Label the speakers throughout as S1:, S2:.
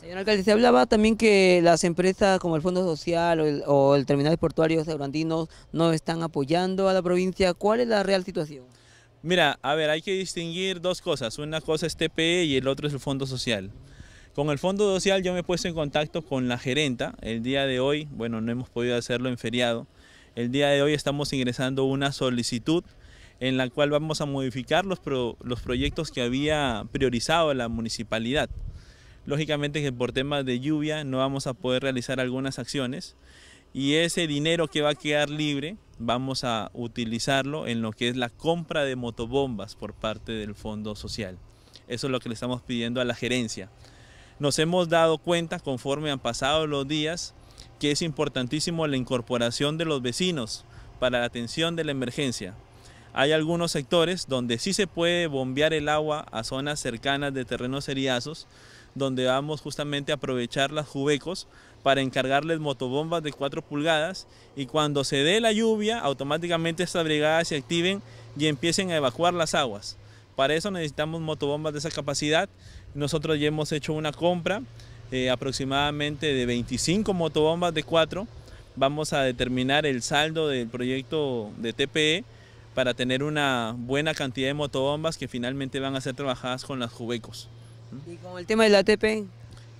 S1: Señor alcalde, se hablaba también que las empresas como el Fondo Social o el, o el Terminal Portuario Saurandinos no están apoyando a la provincia. ¿Cuál es la real situación?
S2: Mira, a ver, hay que distinguir dos cosas. Una cosa es TPE y el otro es el Fondo Social. Con el Fondo Social yo me he puesto en contacto con la gerenta. El día de hoy, bueno, no hemos podido hacerlo en feriado. El día de hoy estamos ingresando una solicitud en la cual vamos a modificar los proyectos que había priorizado la municipalidad lógicamente que por temas de lluvia no vamos a poder realizar algunas acciones y ese dinero que va a quedar libre vamos a utilizarlo en lo que es la compra de motobombas por parte del Fondo Social. Eso es lo que le estamos pidiendo a la gerencia. Nos hemos dado cuenta conforme han pasado los días que es importantísimo la incorporación de los vecinos para la atención de la emergencia. Hay algunos sectores donde sí se puede bombear el agua a zonas cercanas de terrenos seriazos, donde vamos justamente a aprovechar las jubecos para encargarles motobombas de 4 pulgadas y cuando se dé la lluvia, automáticamente estas brigadas se activen y empiecen a evacuar las aguas. Para eso necesitamos motobombas de esa capacidad. Nosotros ya hemos hecho una compra eh, aproximadamente de 25 motobombas de 4. Vamos a determinar el saldo del proyecto de TPE para tener una buena cantidad de motobombas que finalmente van a ser trabajadas con las Jubecos.
S1: ¿Y con el tema del ATP?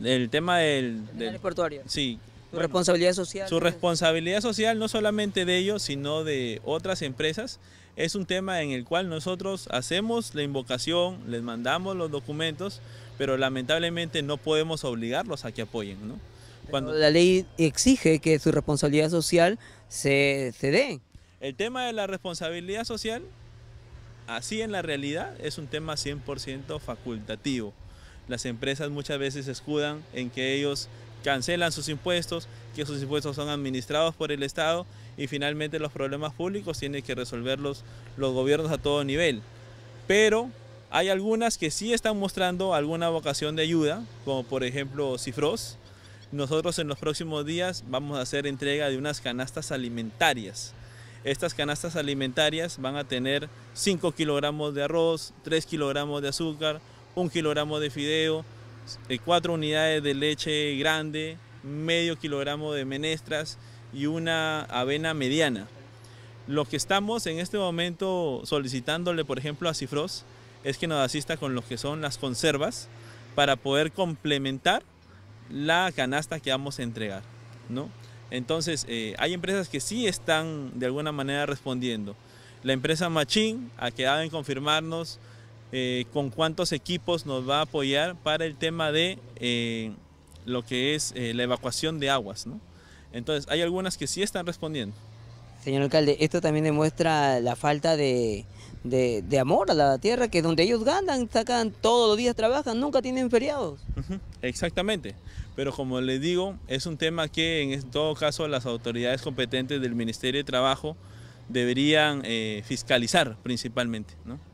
S2: El tema del... del portuario. Sí. Su responsabilidad social. Su responsabilidad social, no solamente de ellos, sino de otras empresas, es un tema en el cual nosotros hacemos la invocación, les mandamos los documentos, pero lamentablemente no podemos obligarlos a que apoyen.
S1: Cuando... La ley exige que su responsabilidad social se, se dé.
S2: El tema de la responsabilidad social, así en la realidad, es un tema 100% facultativo. Las empresas muchas veces escudan en que ellos cancelan sus impuestos, que sus impuestos son administrados por el Estado y finalmente los problemas públicos tienen que resolverlos los gobiernos a todo nivel. Pero hay algunas que sí están mostrando alguna vocación de ayuda, como por ejemplo Cifros. Nosotros en los próximos días vamos a hacer entrega de unas canastas alimentarias estas canastas alimentarias van a tener 5 kilogramos de arroz, 3 kilogramos de azúcar, 1 kilogramo de fideo, eh, cuatro unidades de leche grande, medio kilogramo de menestras y una avena mediana. Lo que estamos en este momento solicitándole, por ejemplo, a Cifros es que nos asista con lo que son las conservas para poder complementar la canasta que vamos a entregar, ¿no? Entonces, eh, hay empresas que sí están de alguna manera respondiendo. La empresa Machín ha quedado en confirmarnos eh, con cuántos equipos nos va a apoyar para el tema de eh, lo que es la evacuación de aguas. Entonces, hay algunas que sí están respondiendo.
S1: Señor alcalde, esto también demuestra la falta de, de amor a la tierra, que donde ellos ganan, sacan todos los días, trabajan, nunca tienen feriados.
S2: Exactamente, pero como les digo, es un tema que en todo caso las autoridades competentes del Ministerio de Trabajo deberían eh, fiscalizar principalmente. ¿no?